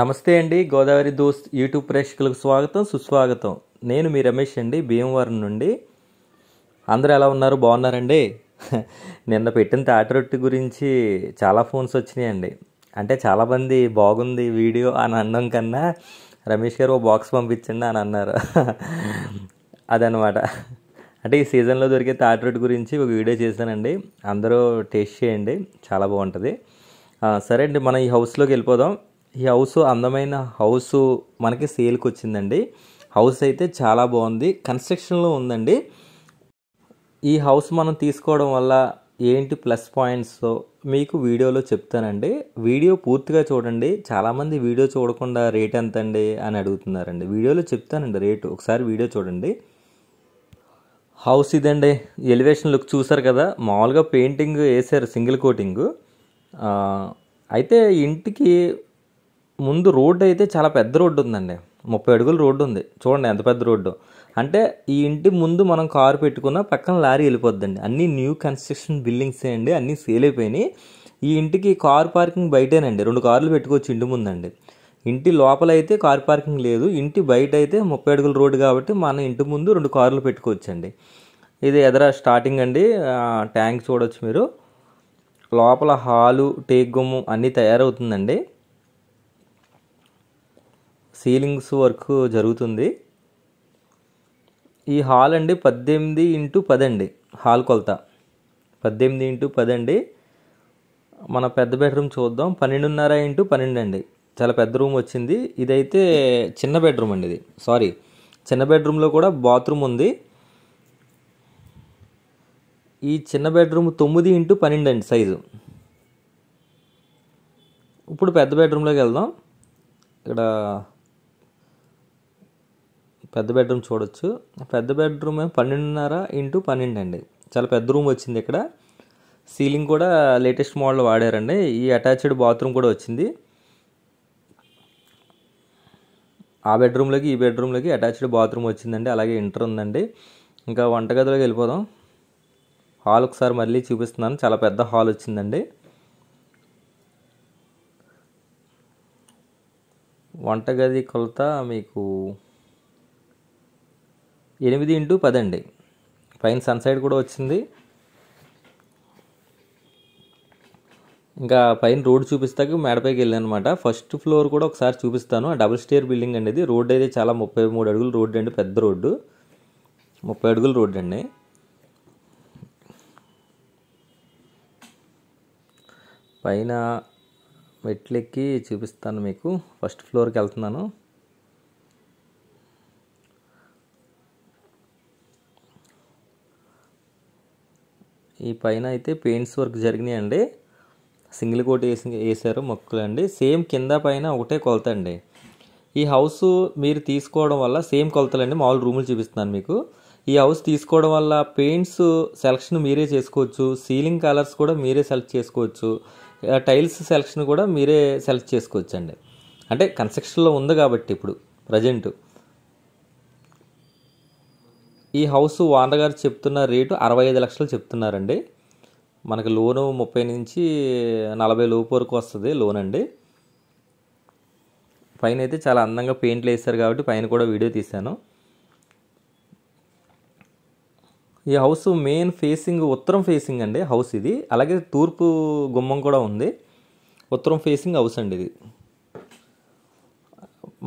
నమస్తే అండి గోదావరి దోస్త్ యూట్యూబ్ ప్రేక్షకులకు స్వాగతం సుస్వాగతం నేను మీ రమేష్ అండి భీమవరం నుండి అందరూ ఎలా ఉన్నారు బాగున్నారండి నిన్న పెట్టిన తాటరొట్టి గురించి చాలా ఫోన్స్ వచ్చినాయండి అంటే చాలామంది బాగుంది వీడియో అని అన్నం కన్నా రమేష్ గారు ఓ బాక్స్ పంపించండి అని అన్నారు అదనమాట అంటే ఈ సీజన్లో దొరికే తాటరొట్టి గురించి ఒక వీడియో చేశానండి అందరూ టేస్ట్ చేయండి చాలా బాగుంటుంది సరే అండి మనం ఈ హౌస్లోకి వెళ్ళిపోదాం ఈ హౌస్ అందమైన హౌస్ మనకి సేల్కి వచ్చిందండి హౌస్ అయితే చాలా బాగుంది కన్స్ట్రక్షన్లో ఉందండి ఈ హౌస్ మనం తీసుకోవడం వల్ల ఏంటి ప్లస్ పాయింట్స్ మీకు వీడియోలో చెప్తానండి వీడియో పూర్తిగా చూడండి చాలామంది వీడియో చూడకుండా రేట్ ఎంత అండి అని అడుగుతున్నారండి వీడియోలో చెప్తానండి రేటు ఒకసారి వీడియో చూడండి హౌస్ ఇదండి ఎలివేషన్ లుక్ చూసారు కదా మామూలుగా పెయింటింగ్ వేసారు సింగిల్ కోటింగ్ అయితే ఇంటికి ముందు రోడ్డు అయితే చాలా పెద్ద రోడ్డు ఉందండి ముప్పై అడుగుల రోడ్డు ఉంది చూడండి ఎంత పెద్ద రోడ్డు అంటే ఈ ఇంటి ముందు మనం కారు పెట్టుకున్న పక్కన లారీ వెళ్ళిపోద్దండి అన్ని న్యూ కన్స్ట్రక్షన్ బిల్డింగ్స్ అండి అన్నీ సేల్ అయిపోయినాయి ఈ ఇంటికి కార్ పార్కింగ్ బయటేనండి రెండు కార్లు పెట్టుకోవచ్చు ఇంటి ముందండి ఇంటి లోపల అయితే కార్ పార్కింగ్ లేదు ఇంటి బయట అయితే ముప్పై అడుగుల రోడ్డు కాబట్టి మన ఇంటి ముందు రెండు కార్లు పెట్టుకోవచ్చండి ఇది ఎదర స్టార్టింగ్ అండి ట్యాంక్ చూడవచ్చు మీరు లోపల హాలు టేక్ గుమ్మం అన్నీ తయారవుతుందండి సీలింగ్స్ వర్క్ జరుగుతుంది ఈ హాల్ అండి పద్దెనిమిది ఇంటూ పదండి హాల్ కొలత పద్దెనిమిది ఇంటూ పదండి మన పెద్ద బెడ్రూమ్ చూద్దాం పన్నెండున్నర ఇంటూ పన్నెండు అండి చాలా పెద్ద రూమ్ వచ్చింది ఇదైతే చిన్న బెడ్రూమ్ అండి ఇది సారీ చిన్న బెడ్రూమ్లో కూడా బాత్రూమ్ ఉంది ఈ చిన్న బెడ్రూమ్ తొమ్మిది ఇంటూ పన్నెండు అండి సైజు ఇప్పుడు పెద్ద బెడ్రూమ్లోకి వెళ్దాం ఇక్కడ పెద్ద బెడ్రూమ్ చూడొచ్చు పెద్ద బెడ్రూమ్ పన్నెండున్నర ఇంటూ పన్నెండు అండి చాలా పెద్ద రూమ్ వచ్చింది ఇక్కడ సీలింగ్ కూడా లేటెస్ట్ మోడల్ వాడారండి ఈ అటాచ్డ్ బాత్రూమ్ కూడా వచ్చింది ఆ బెడ్రూమ్లోకి ఈ బెడ్రూమ్లోకి అటాచ్డ్ బాత్రూమ్ వచ్చిందండి అలాగే ఇంటర్ ఉందండి ఇంకా వంటగదిలోకి వెళ్ళిపోదాం హాల్ ఒకసారి మళ్ళీ చూపిస్తున్నాను చాలా పెద్ద హాల్ వచ్చిందండి వంటగది కొలత మీకు ఎనిమిది ఇంటూ పది అండి పైన సన్ సైడ్ కూడా వచ్చింది ఇంకా పైన రోడ్ చూపిస్తాక మేడపైకి వెళ్ళానమాట అనమాట ఫస్ట్ ఫ్లోర్ కూడా ఒకసారి చూపిస్తాను ఆ డబుల్ స్టేర్ బిల్డింగ్ అండి ఇది రోడ్ అయితే చాలా ముప్పై మూడు అడుగులు రోడ్డు అండి పెద్ద రోడ్డు ముప్పై అడుగులు రోడ్డు అండి పైన మెట్లెక్కి చూపిస్తాను మీకు ఫస్ట్ ఫ్లోర్కి వెళ్తున్నాను ఈ పైన అయితే పెయింట్స్ వర్క్ జరిగినాయి అండి సింగిల్ కోట్ వేసి వేసారు మొక్కలు అండి సేమ్ కింద పైన ఒకటే కొలత అండి ఈ హౌస్ మీరు తీసుకోవడం వల్ల సేమ్ కొలతలండి మామూలు రూములు చూపిస్తున్నాను మీకు ఈ హౌస్ తీసుకోవడం వల్ల పెయింట్స్ సెలక్షన్ మీరే చేసుకోవచ్చు సీలింగ్ కలర్స్ కూడా మీరే సెలెక్ట్ చేసుకోవచ్చు టైల్స్ సెలక్షన్ కూడా మీరే సెలెక్ట్ చేసుకోవచ్చు అండి అంటే కన్స్ట్రక్షన్లో ఉంది కాబట్టి ఇప్పుడు ప్రజెంటు ఈ హౌస్ ఓనర్ గారు చెప్తున్న రేటు అరవై ఐదు లక్షలు చెప్తున్నారండి మనకి లోను ముప్పై నుంచి నలభై లోపు వరకు వస్తుంది లోన్ అండి పైన అయితే చాలా అందంగా పెయింట్లు వేస్తారు కాబట్టి పైన కూడా వీడియో తీశాను ఈ హౌస్ మెయిన్ ఫేసింగ్ ఉత్తరం ఫేసింగ్ అండి హౌస్ ఇది అలాగే తూర్పు గుమ్మం కూడా ఉంది ఉత్తరం ఫేసింగ్ హౌస్ అండి ఇది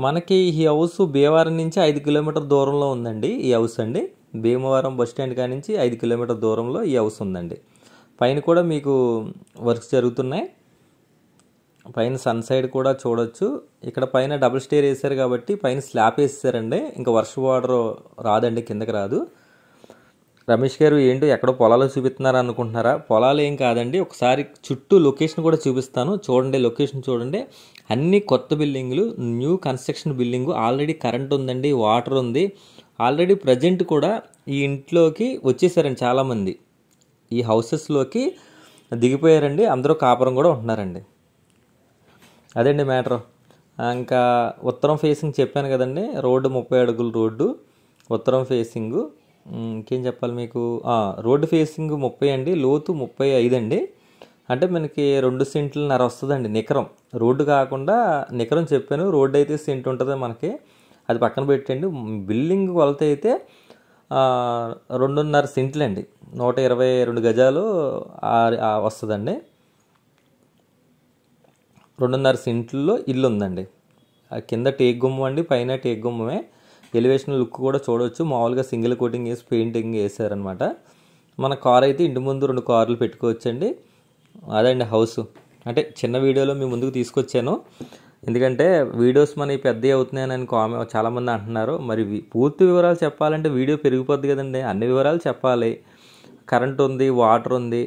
మనకి ఈ హౌస్ భీవారం నుంచి ఐదు కిలోమీటర్ దూరంలో ఉందండి ఈ హౌస్ అండి భీమవరం బస్ స్టాండ్ నుంచి ఐదు కిలోమీటర్ దూరంలో ఈ హౌస్ ఉందండి పైన కూడా మీకు వర్క్స్ జరుగుతున్నాయి పైన సన్ సైడ్ కూడా చూడొచ్చు ఇక్కడ పైన డబుల్ స్టేర్ వేసారు కాబట్టి పైన స్లాబ్ వేసేసారండి ఇంకా వర్ష వాటర్ రాదండి కిందకి రాదు రమేష్ గారు ఏంటో ఎక్కడో పొలాలు చూపిస్తున్నారా అనుకుంటున్నారా పొలాలు ఏం కాదండి ఒకసారి చుట్టూ లొకేషన్ కూడా చూపిస్తాను చూడండి లొకేషన్ చూడండి అన్ని కొత్త బిల్డింగ్లు new construction building already current ఉందండి వాటర్ ఉంది ఆల్రెడీ ప్రజెంట్ కూడా ఈ ఇంట్లోకి వచ్చేసారండి చాలామంది ఈ హౌసెస్లోకి దిగిపోయారండి అందరూ కాపురం కూడా ఉంటున్నారండి అదండి మ్యాటర్ ఇంకా ఉత్తరం ఫేసింగ్ చెప్పాను కదండి రోడ్డు ముప్పై అడుగులు రోడ్డు ఉత్తరం ఫేసింగ్ ఇంకేం చెప్పాలి మీకు రోడ్డు ఫేసింగ్ ముప్పై అండి లోతు ముప్పై ఐదు అండి అంటే మనకి రెండు సెంట్లు నర వస్తుందండి నికరం రోడ్డు కాకుండా నికరం చెప్పాను రోడ్డు అయితే సెంట్ ఉంటుంది మనకి అది పక్కన పెట్టండి బిల్డింగ్ కొలత అయితే రెండున్నర సెంట్లు అండి నూట ఇరవై రెండు గజాలు వస్తుందండి రెండున్నర సెంట్లలో ఇల్లు ఉందండి కింద టేక్ గుమ్మం అండి పైన టేక్ గుమ్మమే ఎలివేషన్ లుక్ కూడా చూడవచ్చు మామూలుగా సింగిల్ కోటింగ్ వేసి పెయింటింగ్ వేసారనమాట మన కార్ అయితే ఇంటి ముందు రెండు కార్లు పెట్టుకోవచ్చండి అదండి హౌస్ అంటే చిన్న వీడియోలో మీ ముందుకు తీసుకొచ్చాను ఎందుకంటే వీడియోస్ మనవి పెద్దవి అవుతున్నాయని కామె చాలామంది అంటున్నారు మరి పూర్తి వివరాలు చెప్పాలంటే వీడియో పెరిగిపోద్ది కదండి అన్ని వివరాలు చెప్పాలి కరెంట్ ఉంది వాటర్ ఉంది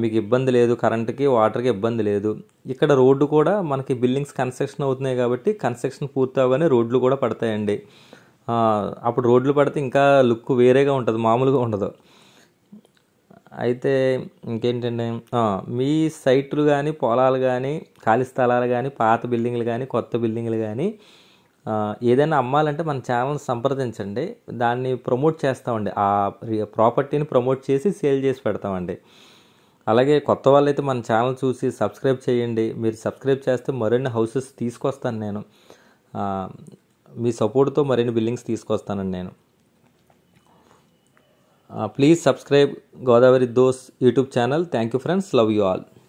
మీకు ఇబ్బంది లేదు కరెంట్కి వాటర్కి ఇబ్బంది లేదు ఇక్కడ రోడ్డు కూడా మనకి బిల్డింగ్స్ కన్స్ట్రక్షన్ అవుతున్నాయి కాబట్టి కన్స్ట్రక్షన్ పూర్తి అవగానే రోడ్లు కూడా పడతాయండి అప్పుడు రోడ్లు పడితే ఇంకా లుక్ వేరేగా ఉంటుంది మామూలుగా ఉండదు అయితే ఇంకేంటంటే మీ సైట్లు కానీ పొలాలు కానీ ఖాళీ స్థలాలు కానీ పాత బిల్డింగ్లు కానీ కొత్త బిల్డింగ్లు కానీ ఏదైనా అమ్మాలంటే మన ఛానల్ సంప్రదించండి దాన్ని ప్రమోట్ చేస్తామండి ఆ ప్రాపర్టీని ప్రమోట్ చేసి సేల్ చేసి పెడతామండి అలాగే కొత్త వాళ్ళైతే మన ఛానల్ చూసి సబ్స్క్రైబ్ చేయండి మీరు సబ్స్క్రైబ్ చేస్తే మరిన్ని హౌసెస్ తీసుకొస్తాను నేను మీ సపోర్ట్తో మరిన్ని బిల్డింగ్స్ తీసుకొస్తానండి నేను Uh, please subscribe Godavari Dos YouTube channel. Thank you friends. Love you all.